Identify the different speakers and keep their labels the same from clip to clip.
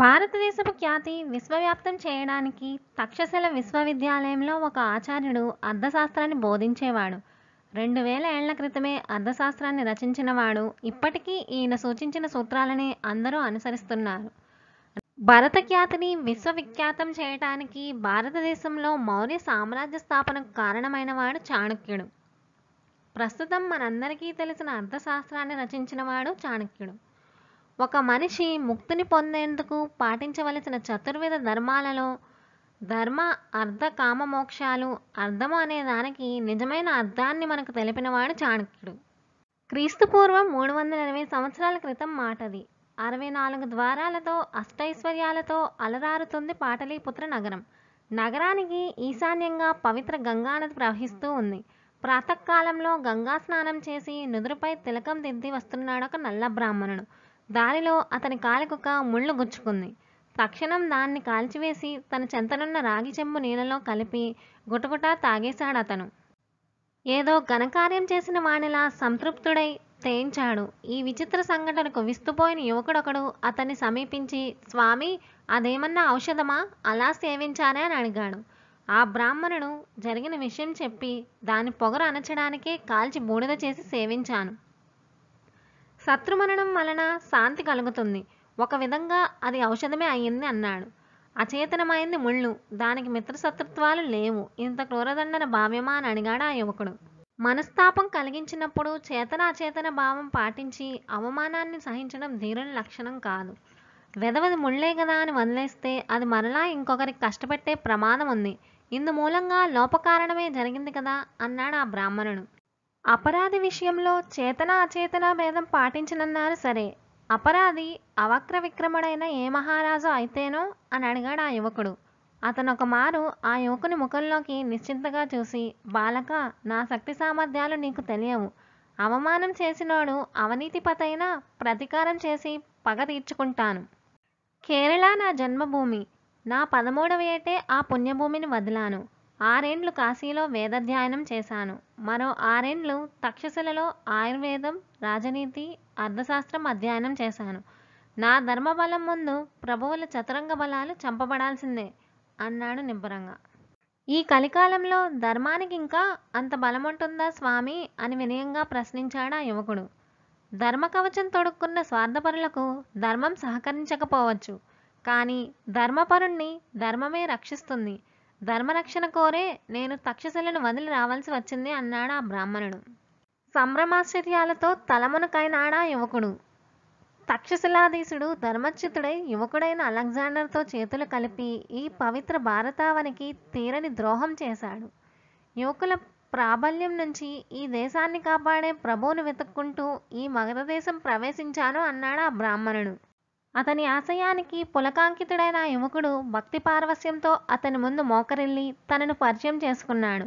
Speaker 1: భారతదేశపు ఖ్యాతి విశ్వవ్యాప్తం చేయడానికి తక్షశిల విశ్వవిద్యాలయంలో ఒక ఆచార్యుడు అర్థశాస్త్రాన్ని బోధించేవాడు రెండు వేల ఏళ్ల క్రితమే అర్థశాస్త్రాన్ని రచించినవాడు ఇప్పటికీ ఈయన సూచించిన సూత్రాలని అందరూ అనుసరిస్తున్నారు భరత ఖ్యాతిని విశ్వవిఖ్యాతం చేయటానికి భారతదేశంలో మౌర్య సామ్రాజ్య స్థాపనకు కారణమైన వాడు చాణక్యుడు ప్రస్తుతం మనందరికీ తెలిసిన అర్థశాస్త్రాన్ని రచించినవాడు చాణక్యుడు ఒక మనిషి ముక్తిని పొందేందుకు పాటించవలసిన చతుర్విధ ధర్మాలలో ధర్మ అర్ధ కామ మోక్షాలు అర్ధము అనే దానికి నిజమైన అర్థాన్ని మనకు తెలిపినవాడు చాణక్యుడు క్రీస్తుపూర్వం మూడు వందల ఇరవై సంవత్సరాల క్రితం మాటది అరవై నాలుగు ద్వారాలతో అష్టైశ్వర్యాలతో అలరారుతుంది పాటలీపుత్ర నగరం నగరానికి ఈశాన్యంగా పవిత్ర గంగానది ప్రవహిస్తూ ఉంది ప్రాతకాలంలో గంగా స్నానం చేసి నుదురుపై తిలకం దిద్ది వస్తున్నాడు ఒక నల్ల బ్రాహ్మణుడు దారిలో అతని కాలికొక ముళ్ళు గుచ్చుకుంది తక్షణం దాన్ని కాల్చివేసి తన చెంతనున్న రాగి చెంబు నీళ్ళలో కలిపి గుటగుటా తాగేశాడు అతను ఏదో ఘనకార్యం చేసిన వాణిలా సంతృప్తుడై తేయించాడు ఈ విచిత్ర సంఘటనకు విస్తుపోయిన యువకుడొకడు అతన్ని సమీపించి స్వామి అదేమన్నా ఔషధమా అలా సేవించారే అని అడిగాడు ఆ బ్రాహ్మణుడు జరిగిన విషయం చెప్పి దాని పొగరు అనచడానికే కాల్చి బూడిద చేసి సేవించాను శత్రుమరణం వలన శాంతి కలుగుతుంది ఒక విధంగా అది ఔషధమే అయ్యింది అన్నాడు అచేతనమైంది ముళ్ళు దానికి మిత్రశత్రుత్వాలు లేవు ఇంత క్రూరదండన భావ్యమా అని అడిగాడు ఆ యువకుడు మనస్తాపం కలిగించినప్పుడు చేతన అచేతన భావం పాటించి అవమానాన్ని సహించడం ధీరుని లక్షణం కాదు వెదవది ముళ్ళే కదా అని వదిలేస్తే అది మరలా ఇంకొకరికి కష్టపెట్టే ప్రమాదం ఉంది ఇందు మూలంగా లోపకారణమే జరిగింది కదా అన్నాడు ఆ బ్రాహ్మణుడు అపరాధి విషయంలో చేతన అచేతన భేదం పాటించనన్నారు సరే అపరాధి అవక్ర విక్రముడైన ఏ మహారాజు అయితేనో అని అడిగాడు ఆ యువకుడు ఒక మారు ఆ యువకుని ముఖంలోకి నిశ్చింతగా చూసి బాలక నా శక్తి సామర్థ్యాలు నీకు తెలియవు అవమానం చేసినోడు పతైనా ప్రతీకారం చేసి పగ తీర్చుకుంటాను కేరళ నా జన్మభూమి నా పదమూడవ ఏటే ఆ పుణ్యభూమిని వదిలాను ఆరేండ్లు కాశీలో వేదాధ్యయనం చేశాను మరో ఆరేండ్లు తక్షశిలలో ఆయుర్వేదం రాజనీతి అర్థశాస్త్రం అధ్యయనం చేశాను నా ధర్మబలం ముందు ప్రభువుల చతురంగ బలాలు చంపబడాల్సిందే అన్నాడు నిబ్బరంగా ఈ కలికాలంలో ధర్మానికి ఇంకా అంత బలముంటుందా స్వామి అని వినయంగా ప్రశ్నించాడు ఆ యువకుడు ధర్మకవచం తొడుక్కున్న స్వార్థపరులకు ధర్మం సహకరించకపోవచ్చు కానీ ధర్మపరుణ్ణి ధర్మమే రక్షిస్తుంది ధర్మరక్షణ కోరే నేను తక్షశిలను వదిలి రావాల్సి వచ్చింది అన్నాడు ఆ బ్రాహ్మణుడు సంభ్రమాశ్చర్యాలతో తలమునకైనాడా యువకుడు తక్షశిలాధీశుడు ధర్మచ్యుతుడై యువకుడైన అలెగ్జాండర్తో చేతులు కలిపి ఈ పవిత్ర భారతావనికి తీరని ద్రోహం చేశాడు యువకుల ప్రాబల్యం నుంచి ఈ దేశాన్ని కాపాడే ప్రభువును వెతుక్కుంటూ ఈ మగధదేశం ప్రవేశించాను అన్నాడు ఆ బ్రాహ్మణుడు అతని ఆశయానికి పులకాంకితుడైన యువకుడు భక్తి పార్వశ్యంతో అతని ముందు మోకరిల్లి తనను పరిచయం చేసుకున్నాడు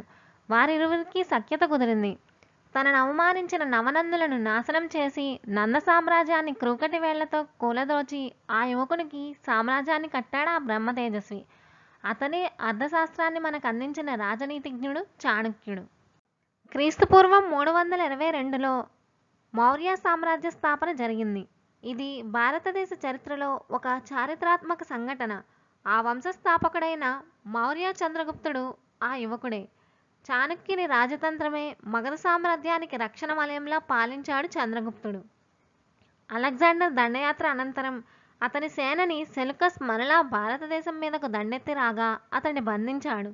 Speaker 1: వారిరువురికి సఖ్యత కుదిరింది తనను అవమానించిన నవనందులను నాశనం చేసి నంద సామ్రాజ్యాన్ని క్రూకటి వేళ్లతో కూలదోచి ఆ యువకునికి సామ్రాజ్యాన్ని కట్టాడు ఆ బ్రహ్మ తేజస్వి అతనే అర్థశాస్త్రాన్ని మనకు అందించిన రాజనీతిజ్ఞుడు చాణక్యుడు క్రీస్తుపూర్వం మూడు వందల ఇరవై రెండులో మౌర్య సామ్రాజ్య స్థాపన జరిగింది ఇది భారతదేశ చరిత్రలో ఒక చారిత్రాత్మక సంఘటన ఆ వంశస్థాపకుడైన మౌర్య చంద్రగుప్తుడు ఆ యువకుడే చాణక్యుని రాజతంత్రమే మగధ సామ్రాజ్యానికి రక్షణ వలయంలా పాలించాడు చంద్రగుప్తుడు అలెగ్జాండర్ దండయాత్ర అనంతరం అతని సేనని సెలుకస్ మరలా భారతదేశం మీదకు దండెత్తి రాగా అతన్ని బంధించాడు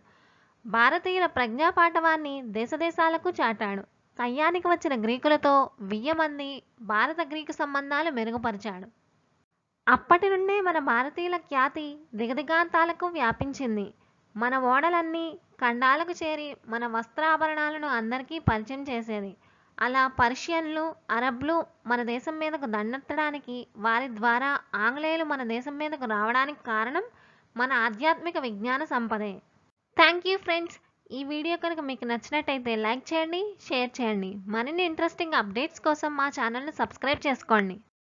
Speaker 1: భారతీయుల ప్రజ్ఞాపాఠవాన్ని దేశదేశాలకు చాటాడు కయ్యానికి వచ్చిన గ్రీకులతో వియ్యమంది భారత గ్రీకు సంబంధాలు మెరుగుపరిచాడు అప్పటి నుండే మన భారతీయుల ఖ్యాతి దిగదిగాంతాలకు వ్యాపించింది మన ఓడలన్నీ ఖండాలకు చేరి మన వస్త్రాభరణాలను అందరికీ పరిచయం చేసేది అలా పర్షియన్లు అరబ్లు మన దేశం మీదకు దండెత్తడానికి వారి ద్వారా ఆంగ్లేయులు మన దేశం మీదకు రావడానికి కారణం మన ఆధ్యాత్మిక విజ్ఞాన సంపదే థ్యాంక్ యూ ఫ్రెండ్స్ ఈ వీడియో కనుక మీకు నచ్చినట్టయితే లైక్ చేయండి షేర్ చేయండి మరిన్ని ఇంట్రెస్టింగ్ అప్డేట్స్ కోసం మా ఛానల్ని సబ్స్క్రైబ్ చేసుకోండి